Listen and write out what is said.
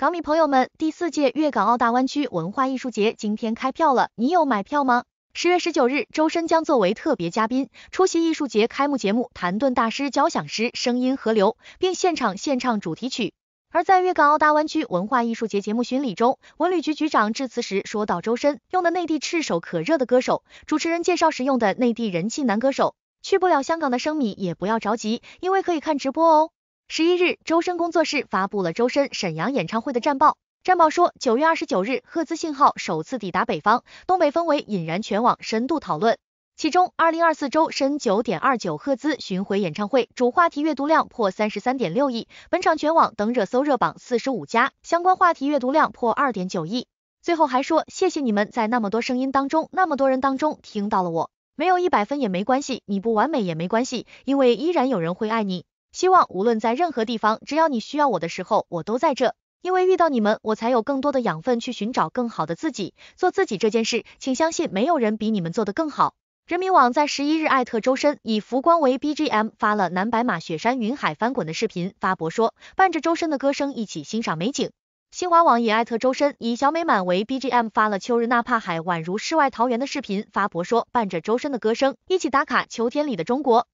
港米朋友们，第四届粤港澳大湾区文化艺术节今天开票了，你有买票吗？十月十九日，周深将作为特别嘉宾出席艺术节开幕节目《谭盾大师交响诗声音河流》，并现场献唱主题曲。而在粤港澳大湾区文化艺术节节目巡礼中，文旅局局长致辞时说到周深用的内地炙手可热的歌手，主持人介绍时用的内地人气男歌手。去不了香港的生米也不要着急，因为可以看直播哦。十一日，周深工作室发布了周深沈阳演唱会的战报。战报说，九月二十九日，赫兹信号首次抵达北方，东北氛围引燃全网深度讨论。其中，二零二四周深九点二九赫兹巡回演唱会主话题阅读量破三十三点六亿，本场全网等热搜热榜四十五家，相关话题阅读量破二点九亿。最后还说，谢谢你们在那么多声音当中，那么多人当中听到了我，没有一百分也没关系，你不完美也没关系，因为依然有人会爱你。希望无论在任何地方，只要你需要我的时候，我都在这。因为遇到你们，我才有更多的养分去寻找更好的自己，做自己这件事，请相信没有人比你们做得更好。人民网在十一日艾特周深，以浮光为 B G M 发了南白马雪山云海翻滚的视频，发博说，伴着周深的歌声一起欣赏美景。新华网也艾特周深，以小美满为 B G M 发了秋日纳帕海宛如世外桃源的视频，发博说，伴着周深的歌声一起打卡秋天里的中国。